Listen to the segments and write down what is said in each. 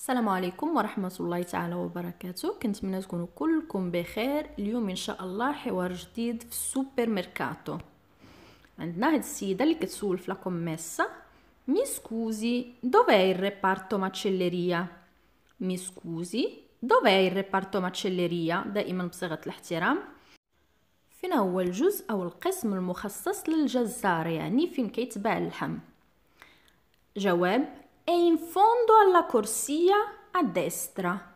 السلام عليكم ورحمة الله تعالى وبركاته كنتمنى تكونوا كلكم بخير اليوم ان شاء الله حوار جديد في السوبر ميركاتو عندنا هاد السيدة اللي كتسول في لاكوميسا مي سكوزي دوفي الريبارتو ماتشيليريا مي سكوزي دوفي الريبارتو ماتشيليريا دائما بصيغة الاحترام فين هو الجزء او القسم المخصص للجزار يعني فين كيتباع اللحم جواب e in fondo alla corsia a destra.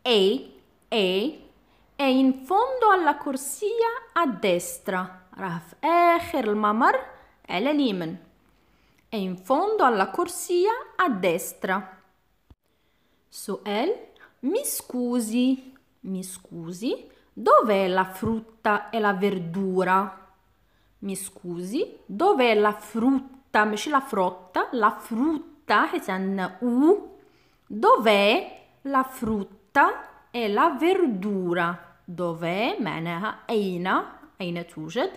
E, e, è in fondo alla corsia a destra. Raf آخر الممر على اليمين. E in fondo alla corsia a destra. So Soel, mi scusi, mi scusi, dov'è la frutta e la verdura? Mi scusi, dov'è la frutta? مش la frotta, la frutta. Hesan U, dov'è la frutta e la verdura? Dov'è معناها أين أين توجد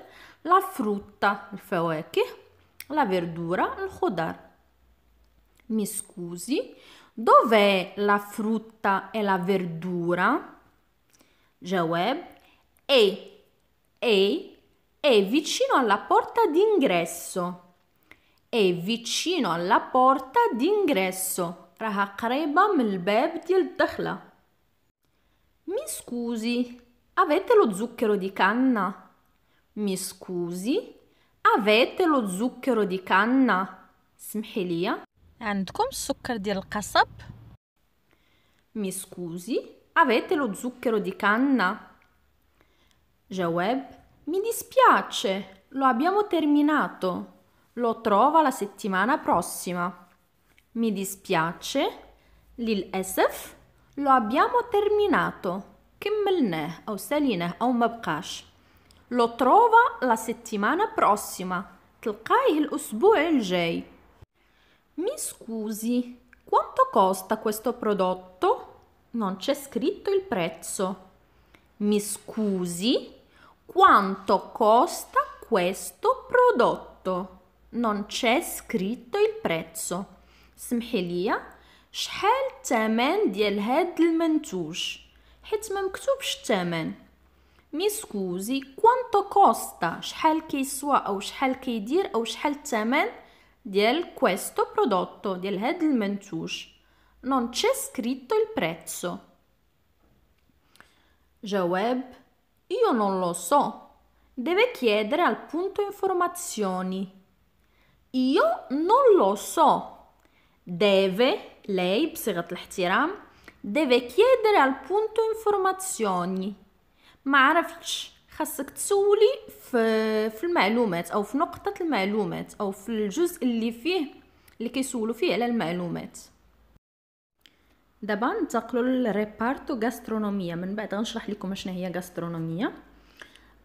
la frutta il الفواكه la verdura il chodar. mi scusi dov'è la frutta e la verdura جواب è è è vicino alla porta d'ingresso è vicino alla porta d'ingresso راها قريبة من الباب Mi scusi, avete lo zucchero di canna? Mi scusi, avete lo zucchero di canna? سمحي ليا عندكم السكر ديال القصب؟ Mi scusi, avete lo zucchero di canna? جواب Mi dispiace, lo abbiamo terminato. Lo trova la settimana prossima. Mi dispiace. للأسف lo abbiamo terminato. كملناه أو ساليناه أو مبقاش. Lo trova la settimana prossima. تلقايه الأسبوع الجاي. Mi scusi, quanto costa questo prodotto? Non c'è scritto il prezzo. Mi scusi, quanto costa questo prodotto? non c'è scritto il prezzo سمحي ليا شحال الثمن ديال هاد المنتوج حيت ما مكتوبش الثمن مي سكوزي كوانتو كوستا شحال كيسوا او شحال كيدير او شحال الثمن ديال كويستو برودوتو ديال هاد المنتوج non c'è scritto il prezzo جواب io non lo so deve chiedere al punto informazioni io non lo so. Deve, lei, بصيغة الاحترام, deve chiedere al punto informazioni. ما عرفتش خاصك تسولي في في المعلومات او في نقطة المعلومات او في الجزء اللي فيه اللي كيسولوا فيه على المعلومات دابا ننتقلوا للريبارتو غاسترونوميا من بعد غنشرح لكم شنو هي غاسترونوميا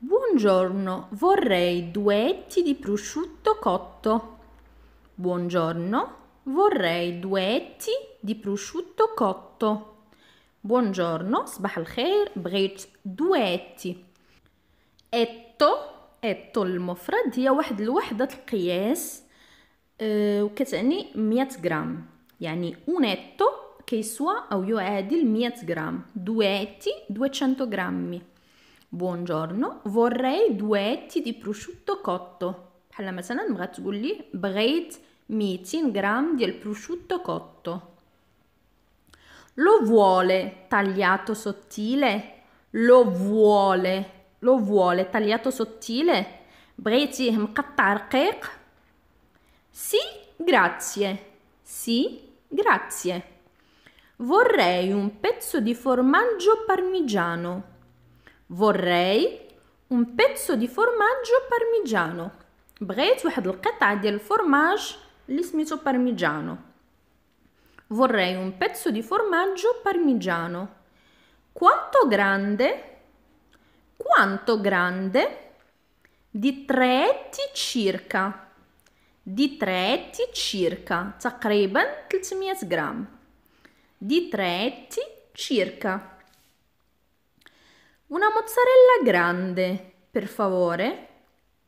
Buongiorno, vorrei due etti di prosciutto cotto. Buongiorno, vorrei due etti di prosciutto cotto. Buongiorno, صباح الخير, بغيت due etti. Etto, etto المفرد هي واحد الوحدة القياس اه, وكتعني 100 غرام يعني un etto كيسوى أو يعادل 100 غرام duetti 200 grammi buongiorno vorrei due etti di prosciutto cotto بحال مثلا بغات تقول لي بغيت 100 g di prosciutto cotto. Lo vuole tagliato sottile? Lo vuole. Lo vuole tagliato sottile? بغيتيه مقطع kek? Sì, grazie. Sì, grazie. Vorrei un pezzo di formaggio parmigiano. Vorrei un pezzo di formaggio parmigiano. بغيت واحد القطعة del formaggio l'ismiso parmigiano. Vorrei un pezzo di formaggio parmigiano. Quanto grande? Quanto grande? Di tre etti circa. Di tre etti circa. تقريبا 300 gram. Di tre etti circa. Una mozzarella grande, per favore.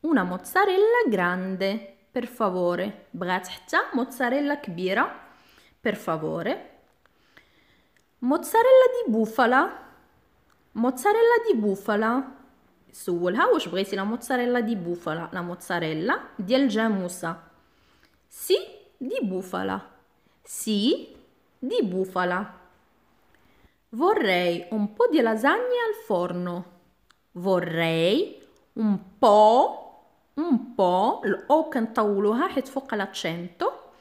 Una mozzarella grande per favore بغات حتى موتزاريلا كبيرة per favore موتزاريلا دي بوفالا موتزاريلا دي بوفالا سولها واش بغيتي لا موتزاريلا دي بوفالا لا موتزاريلا ديال الجاموسة سي دي بوفالا سي di bufala. Vorrei un po' di lasagne al forno. Vorrei un po' un po', l'O كنطولوها حيت فوق l'accento.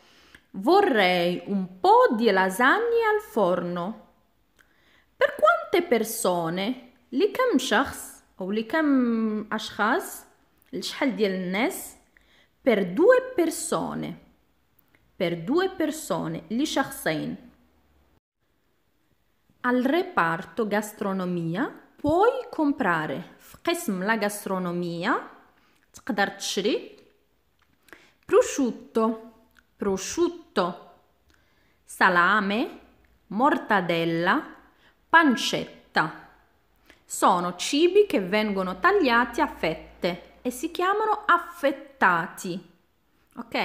Vorrei un po' di lasagne al forno. Per quante persone? لكم شخص أو لكم أشخاص؟ لشحال ديال الناس؟ Per due persone. Per due persone, Li لشخصين. Al reparto gastronomia puoi comprare في la gastronomia تقدر تشري prosciutto prosciutto salame mortadella pancetta sono cibi che vengono tagliati a fette e si chiamano affettati ok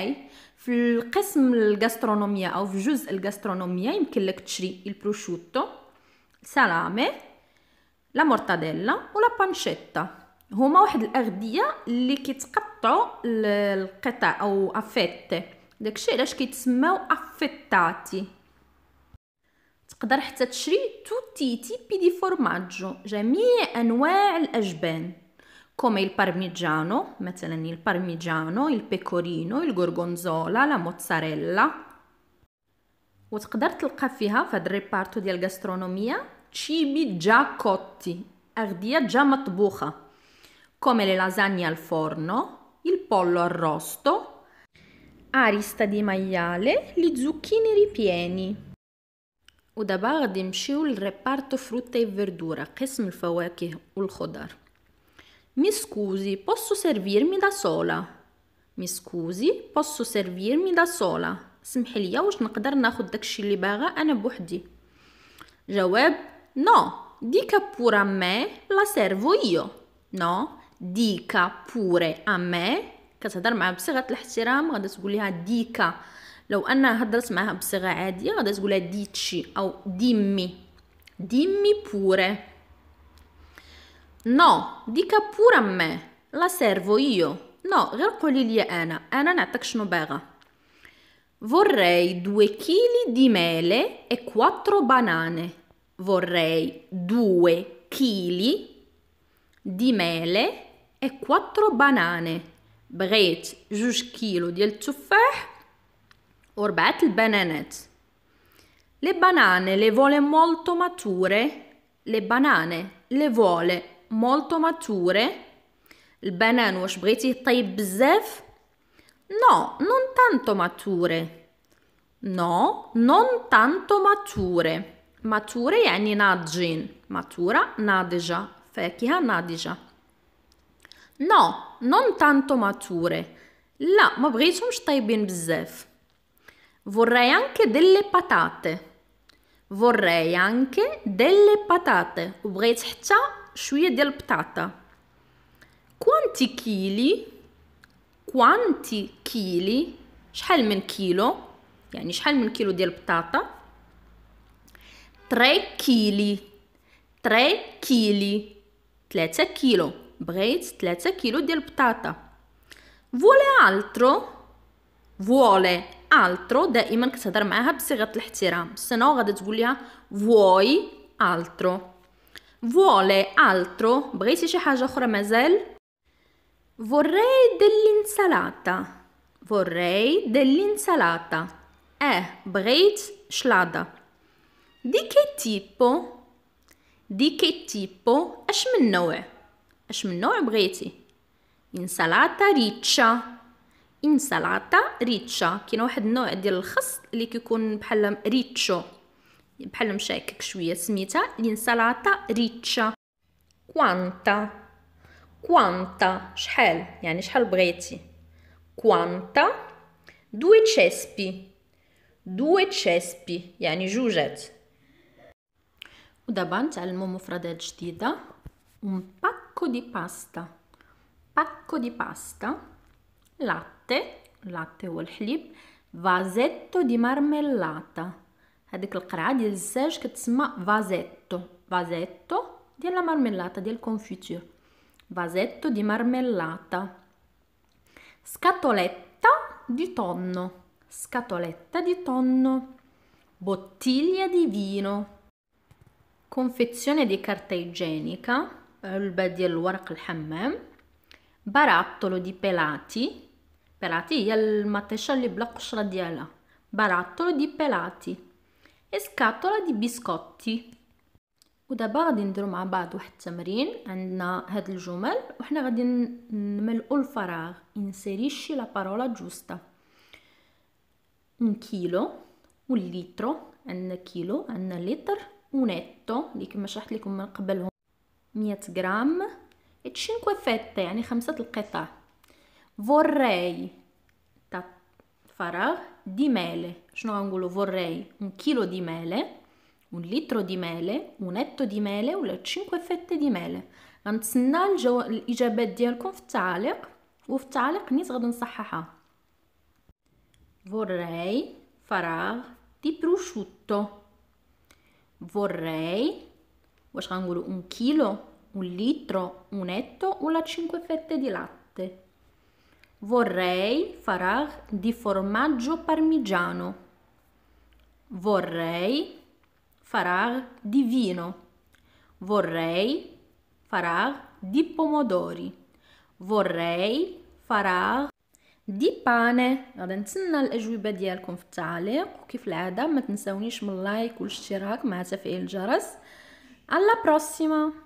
في القسم الgastronomia او في جزء الgastronomia يمكن لك تشري البروشوتو سلامي لا mortadella o la pancetta هما واحد الاغذيه اللي كيتقطعوا القطع او افيت داكشي علاش كيتسماو افيتاتي تقدر حتى تشري توتي تيبي دي فورماجو جميع انواع الاجبان كما البارميجانو مثلا البارميجانو البيكورينو الغورغونزولا لا موتزاريلا وتقدر تلقى فيها في هاد الريبارتو ديال الغاسترونوميا تشيبي جاكوتي اغذيه جا مطبوخه come le lasagne al forno, il pollo arrosto, arista di maiale, gli zucchini ripieni. وده بقى نمشيو للريبارتو فروتة وفردورة قسم الفواكه والخضر Mi scusi, posso servirmi da sola? Mi scusi, posso servirmi da sola? سمحي ليا واش نقدر ناخد داكشي اللي باغا انا بوحدي جواب no dica pure a me la servo io no ديكا بوري امي كتهضر معها بصيغه الاحترام غادا تقول لها ديكا لو انا هضرت معها بصيغه عاديه غادا تقول لها ديتشي او ديمي ديمي بوري نو ديكا بور امي لا سيرفو ايو نو غير قولي لي انا انا نعطيك شنو باغا Vorrei 2 kg di mele e 4 banane. Vorrei 2 kg di mele e 4 banane بغيت جوج كيلو ديال التفاح il البنانات Le banane le vuole molto mature. Le banane le vuole molto mature. البنان واش بغيتيه طيب بزاف؟ No, non tanto mature. No, non tanto mature. Mature يعني ناضجين. ماتورة ناضجة. فاكهة ناضجة. No, non tanto mature. لا ما بغيتهمش طيبين بزاف. Vorrei anche delle patate. Vorrei anche delle patate. وبغيت حتى شوية ديال البطاطا. Quanti chili? Quanti chili? شحال من كيلو؟ يعني شحال من كيلو ديال البطاطا؟ 3 كيلي 3 كيلي 3 كيلو Braids 3 kilo di albutata. Vuole altro? Vuole altro Da iman كتهضر معاها بصيغه الاحترام Se no, تقول لها vuoi altro vuole altro بغيتي شي حاجه اخرى مازال vorrei dell'insalata vorrei dell'insalata اه eh, بغيت schlada. di che tipo di che tipo اش من نوع اش من نوع بغيتي انسالاتا ريتشا انسالاتا ريتشا كاين واحد النوع ديال الخس اللي كيكون بحال ريتشو بحال مشاكك شويه سميتها انسالاتا ريتشا كوانتا كوانتا شحال يعني شحال بغيتي كوانتا دوي تشيسبي دوي تشيسبي يعني جوجات ودابا نتعلمو مفردات جديده مبا pacco di pasta, pacco di pasta, latte, latte هو الحليب, vasetto di marmellata. هذيك القرعة ديال الزاج كتسمى vasetto, vasetto ديال marmellata del confiture Vasetto di marmellata. Scatoletta di tonno, scatoletta di tonno. Bottiglia di vino. Confezione di carta igienica علبة ديال الورق الحمام بarattolo di pelati pelati هي المطيشة اللي بلا قشرة ديالها barattolo di pelati e scatola di biscotti ودابا غادي نديرو مع بعض واحد التمرين عندنا هاد الجمل وحنا غادي نملؤوا الفراغ inserisci la parola giusta un chilo un litro عندنا كيلو عندنا لتر ونيتو اللي كما شرحت لكم من قبل 100 جرام e 5 fette يعني خمسة القطع vorrei da farà di mele شنو غنقولو vorrei un chilo di mele un litro di mele un etto di mele ولا 5 fette di mele غنتسنى الجو... الاجابات ديالكم في التعاليق وفي التعاليق نيت غادي نصححها vorrei farà di prosciutto vorrei Vax angolo un chilo, un litro, un etto o la 5 fette di latte. Vorrei farà di formaggio parmigiano. Vorrei farà di vino. Vorrei farà di pomodori. Vorrei farag دي باني غادا نتسنى الاجوبه ديالكم في التعليق وكيف العاده ما تنساونيش من لايك والاشتراك مع تفعيل الجرس alla prossima!